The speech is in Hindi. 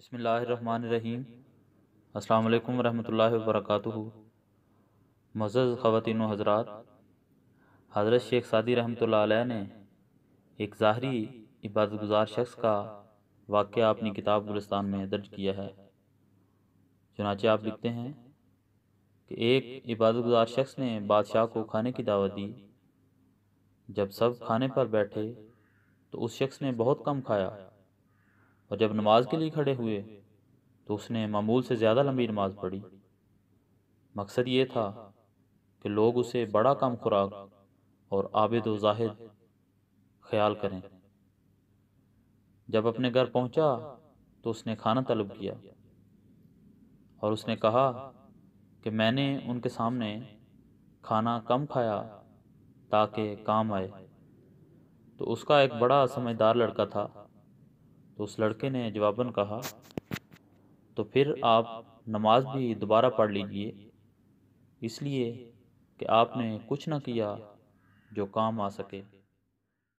बसमीम अल्लाम वरहल वर्क मज़ज़ ख़वान हजरात हज़रत शेख सादी रहमत ने एक ज़ाहरी इबादत गुजार शख्स का वाक़ अपनी किताब गुलस्तान में दर्ज किया है चुनाचे आप लिखते हैं कि एक इबादत गुजार शख्स ने बादशाह को खाने की दावत दी जब सब खाने पर बैठे तो उस शख्स ने बहुत कम खाया और जब नमाज के लिए खड़े हुए तो उसने मामूल से ज़्यादा लंबी नमाज पढ़ी मकसद ये था कि लोग उसे बड़ा कम खुराक और आबिद व जाहिद ख्याल करें जब अपने घर पहुंचा तो उसने खाना तलब किया और उसने कहा कि मैंने उनके सामने खाना कम खाया ताकि काम आए तो उसका एक बड़ा समझदार लड़का था तो उस लड़के ने जवाबन कहा तो फिर आप नमाज भी दोबारा पढ़ लीजिए इसलिए कि आपने कुछ ना किया जो काम आ सके